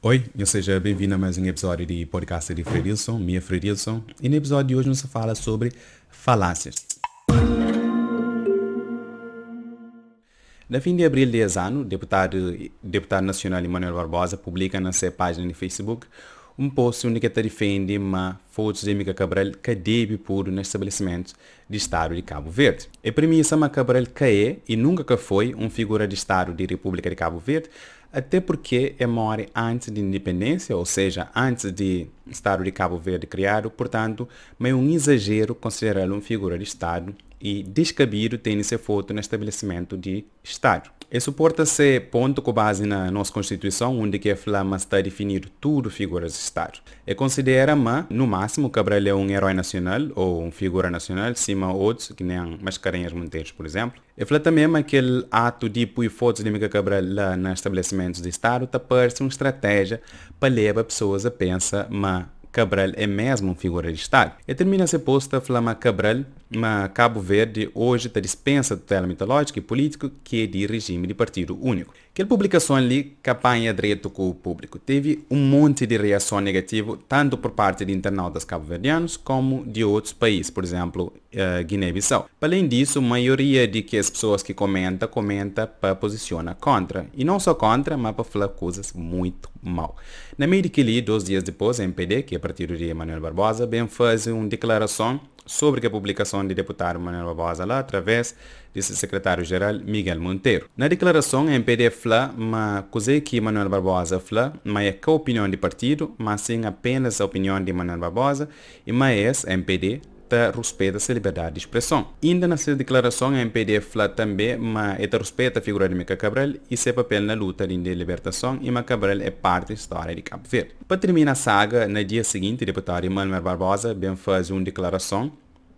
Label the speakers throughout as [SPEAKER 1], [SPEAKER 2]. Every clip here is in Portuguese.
[SPEAKER 1] Oi, eu seja bem-vindo a mais um episódio de podcast de Fredilson, minha Fredilson. E no episódio de hoje nós fala sobre falácias. No fim de abril desse ano, deputado, deputado nacional Emmanuel Barbosa publica na sua página de Facebook um post onde ele defende uma foto de Mica Cabral que deve puro no estabelecimento de Estado de Cabo Verde. E essa é Mica Cabral que é e nunca que foi uma figura de Estado de República de Cabo Verde, até porque é more antes de independência, ou seja, antes de Estado de Cabo Verde criado, portanto, meio um exagero considerá-lo uma figura de Estado e descabido ter essa foto no estabelecimento de Estado. E suporta se ponto com base na nossa Constituição, onde que falamos está definir tudo figuras de Estado. E considera-me, no máximo, Cabral é um herói nacional ou uma figura nacional, cima outros, que nem Mascarenhas Monteiros, por exemplo. E fala também aquele ato de pôr fotos de Mica Cabral lá nos estabelecimentos de Estado, tá parece uma estratégia para levar pessoas a pensar, mas Cabral é mesmo um figura de Estado. E termina-se posta Flama Cabral, mas Cabo Verde hoje está dispensa do tela mitológico e político que é de regime de partido único. Aquela publicação ali, campanha é direito com o público, teve um monte de reação negativa, tanto por parte de internautas cabo-verdianos como de outros países, por exemplo, uh, Guiné-Bissau. Além disso, a maioria de que as pessoas que comenta, comenta para posicionar contra. E não só contra, mas para falar coisas muito mal. Na medida que li, dois dias depois, a MPD, que é Partido de Manuel Barbosa, bem faz uma declaração sobre a publicação de deputado Manuel Barbosa lá através de seu secretário-geral Miguel Monteiro. Na declaração, em PDF mas que Manuel Barbosa fala, mas é que a opinião do partido, mas sim apenas a opinião de Manuel Barbosa, e mais é MPD ta respeita a liberdade de expressão. Ainda na sua declaração a MPD fala também, mas esta respeita a figura de Mica Cabral e seu papel na luta de libertação e Mica Cabral é parte da história de Cabo Verde. Para terminar a saga, no dia seguinte, o deputado Emmanuel Barbosa bem faz uma declaração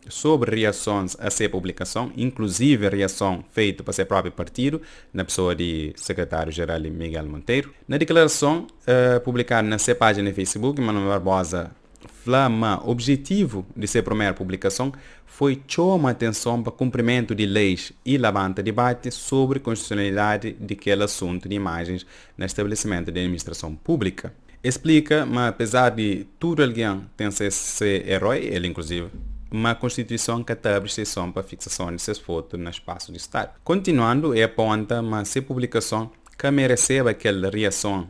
[SPEAKER 1] sobre reações a essa publicação, inclusive a reação feita para seu próprio partido, na pessoa de secretário-geral Miguel Monteiro. Na declaração uh, publicada na sua página no Facebook, Manuel Barbosa Flama, objetivo de sua primeira publicação foi chamar atenção para o cumprimento de leis e levantar debate sobre a constitucionalidade de aquele assunto de imagens no estabelecimento de administração pública. Explica, mas apesar de tudo alguém tem ser, herói, ele inclusive, uma constituição que abre exceção para a fixação de suas fotos no espaço de Estado. Continuando, é aponta, uma se publicação que mereceu aquela reação,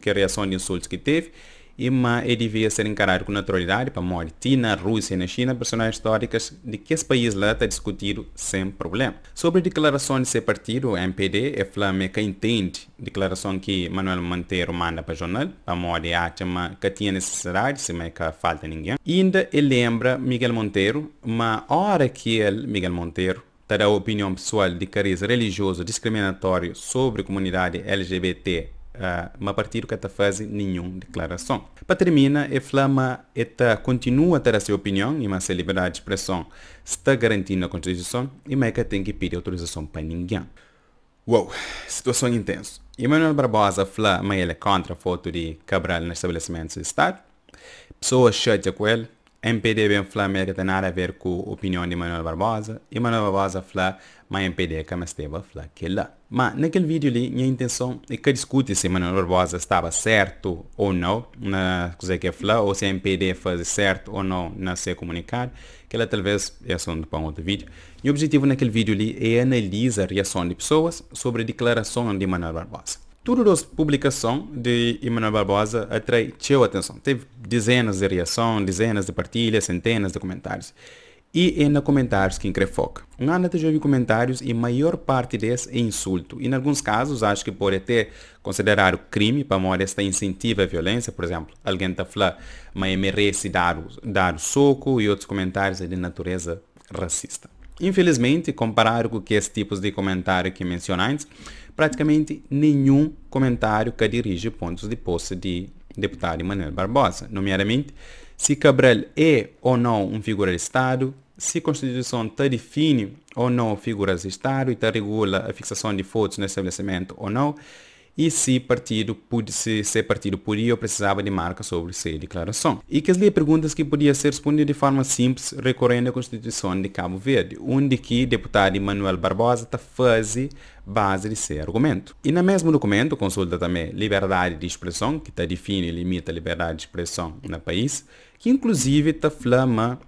[SPEAKER 1] que reação de insultos que teve, e mas devia ser encarado com naturalidade para morte na Rússia e na China, personagens históricas de que esse país lá está discutido sem problema. Sobre a declaração de seu partido, o MPD, é Flamengo que entende a declaração que Manuel Monteiro manda para o jornal, para morte acha que tinha necessidade, se é que falta ninguém. ainda ele lembra Miguel Monteiro, uma hora que ele, Miguel Monteiro, terá a opinião pessoal de cariz religioso discriminatório sobre a comunidade LGBT ah, ma mas partido que faz nenhuma declaração. Para terminar, a flama esta continua a ter a sua opinião e a sua liberdade de expressão está garantida na Constituição e Meca é tem que pedir autorização para ninguém. Uou, situação intensa. Emmanuel Barbosa fala, mas ele é contra a foto de Cabral nos estabelecimentos do Estado. Pessoas chateam com ele, MPD Benfla tem nada a ver com a opinião de Manuel Barbosa. E Manuel Barbosa fala, mas MPD que me esteve fala que lá. Mas naquele vídeo ali, minha intenção é que discute se Manuel Barbosa estava certo ou não na coisa que flá, ou se a MPD faz certo ou não na ser comunicado. Que ela talvez é assunto para um outro vídeo. E o objetivo naquele vídeo ali é analisar a reação de pessoas sobre a declaração de Manuel Barbosa. Tudo da publicação de Emmanuel Barbosa atrai a atenção. Teve dezenas de reações, dezenas de partilhas, centenas de comentários. E é na comentários que quer foca. Um ano já vi comentários e maior parte deles é insulto. E em alguns casos acho que pode até considerar crime para morrer esta incentiva à violência. Por exemplo, alguém está falando, mas é merece dar, dar soco e outros comentários é de natureza racista. Infelizmente, comparado com esses tipos de comentário que mencionei antes, praticamente nenhum comentário que dirige pontos de posse de deputado Emanuel Barbosa, nomeadamente se Cabral é ou não um figura de Estado, se a Constituição te define ou não figuras de Estado e te regula a fixação de fotos no estabelecimento ou não, e se partido pude se, partido podia ou precisava de marca sobre sua declaração. E que lhe perguntas que podia ser respondida de forma simples recorrendo à Constituição de Cabo Verde, onde que deputado Manuel Barbosa está fazendo base de seu argumento. E no mesmo documento consulta também liberdade de expressão, que está define e limita a liberdade de expressão no país, que inclusive está flama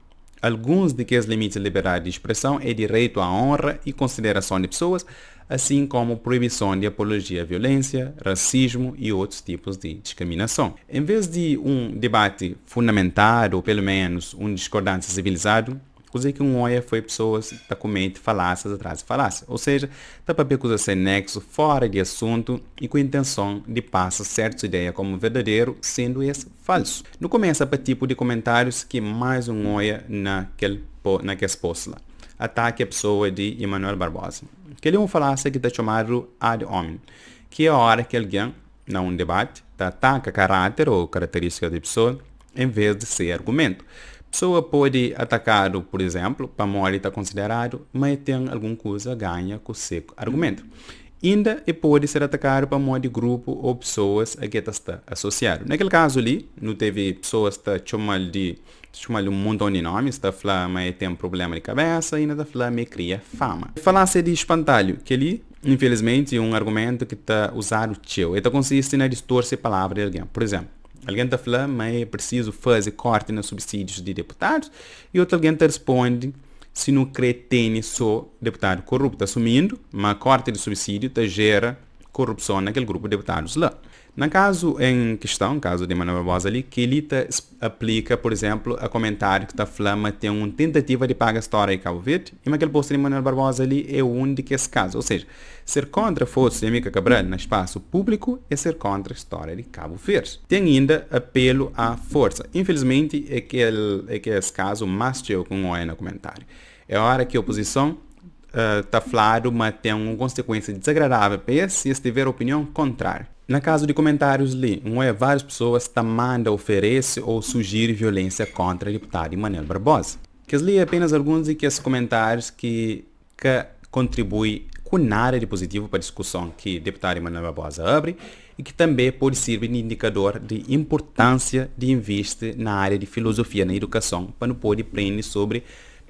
[SPEAKER 1] Alguns de os limites liberais de expressão é direito à honra e consideração de pessoas, assim como proibição de apologia à violência, racismo e outros tipos de discriminação. Em vez de um debate fundamentado, ou pelo menos um discordante civilizado, coisa que um olha foi pessoas assim, que tá comente falácias atrás de falácia. Ou seja, está para ver coisas sem nexo, fora de assunto e com a intenção de passar certas ideias como verdadeiro, sendo esse falso. Não começa para tipo de comentários que mais um olha naquele, naqueles posts Ataque a pessoa de Emmanuel Barbosa. Que ele é uma falácia que está chamado ad hominem, que é a hora que alguém, num debate, tá, ataca caráter ou característica da pessoa, em vez de ser argumento pessoa pode atacar, por exemplo, para mole está considerado, mas tem alguma coisa ganha com o seco argumento. Ainda e pode ser atacado para modo de grupo ou pessoas a que está tá associado. Naquele caso ali, não teve pessoas que tá chamam de chamam um montão de nomes, está falando, mas tem um problema de cabeça, e ainda está falando, me cria fama. Falasse de espantalho, que ali infelizmente, é um argumento que está usado teu. Então, consiste na distorcer palavra de alguém. Por exemplo, Alguém está falando, mas é preciso fazer corte nos subsídios de deputados. E outro alguém está responde, se não crê, tem só deputado corrupto assumindo, mas corte de subsídio gera corrupção naquele grupo de deputados lá. No caso em questão, caso de Manuel Barbosa ali, que ele tá aplica, por exemplo, a comentário que está Flama tem uma tentativa de paga história em Cabo Verde, e naquele posto de Manuel Barbosa ali é o único é esse caso. Ou seja, ser contra a de Mica Cabral no espaço público é ser contra a história de Cabo Verde. Tem ainda apelo à força. Infelizmente, é que, é que esse caso mais cheio com o é no comentário. É hora que a oposição está eh, claro, mas tem uma consequência desagradável para esse se tiver opinião contrária. Na caso de comentários li, um é várias pessoas que manda, oferece ou sugere violência contra o deputado Emanuel Barbosa. Que li apenas alguns e que esses comentários que, que contribuem com nada de positivo para a discussão que o deputado Emanuel Barbosa abre e que também pode servir de indicador de importância de investir na área de filosofia na educação para não poder aprender sobre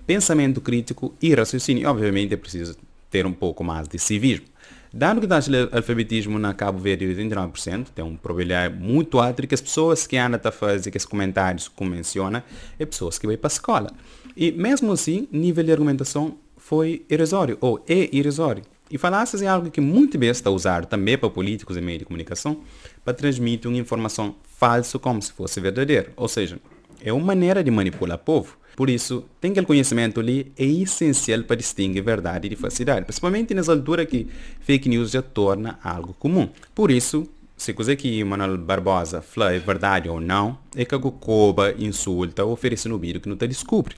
[SPEAKER 1] pensamento crítico e raciocínio. Obviamente é preciso ter um pouco mais de civismo. Dado que o taxa de alfabetismo na Cabo Verde é 89%, tem um probabilidade muito alto que as pessoas que andam a tá fazer esses comentários que menciona é pessoas que vão para a escola. E mesmo assim, nível de argumentação foi irrisório, ou é irrisório. E falácias é algo que muito bem está usado também para políticos e meios de comunicação, para transmitir uma informação falsa como se fosse verdadeira. Ou seja, é uma maneira de manipular o povo. Por isso, tem aquele conhecimento ali é essencial para distinguir verdade de falsidade, principalmente nas alturas que fake news já torna algo comum. Por isso, se coisa que Manuel Barbosa fala é verdade ou não, é que algo coba, insulta ou oferece no vídeo que não te descobre.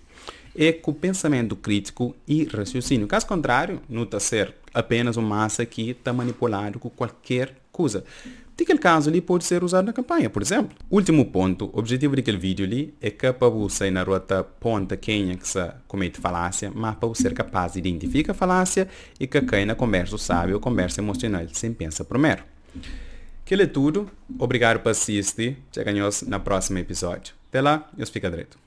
[SPEAKER 1] É com pensamento crítico e raciocínio. Caso contrário, não está ser apenas uma massa que está manipulado com qualquer coisa aquele caso ali pode ser usado na campanha, por exemplo. Último ponto, o objetivo daquele vídeo ali é que para você na rota ponta quem que se comete falácia, mas para você ser capaz de identificar a falácia e que quem na conversa sabe ou conversa emocional sem pensa primeiro. Aquilo é tudo. Obrigado por assistir. Chega-nos no próximo episódio. Até lá, eu fico direito.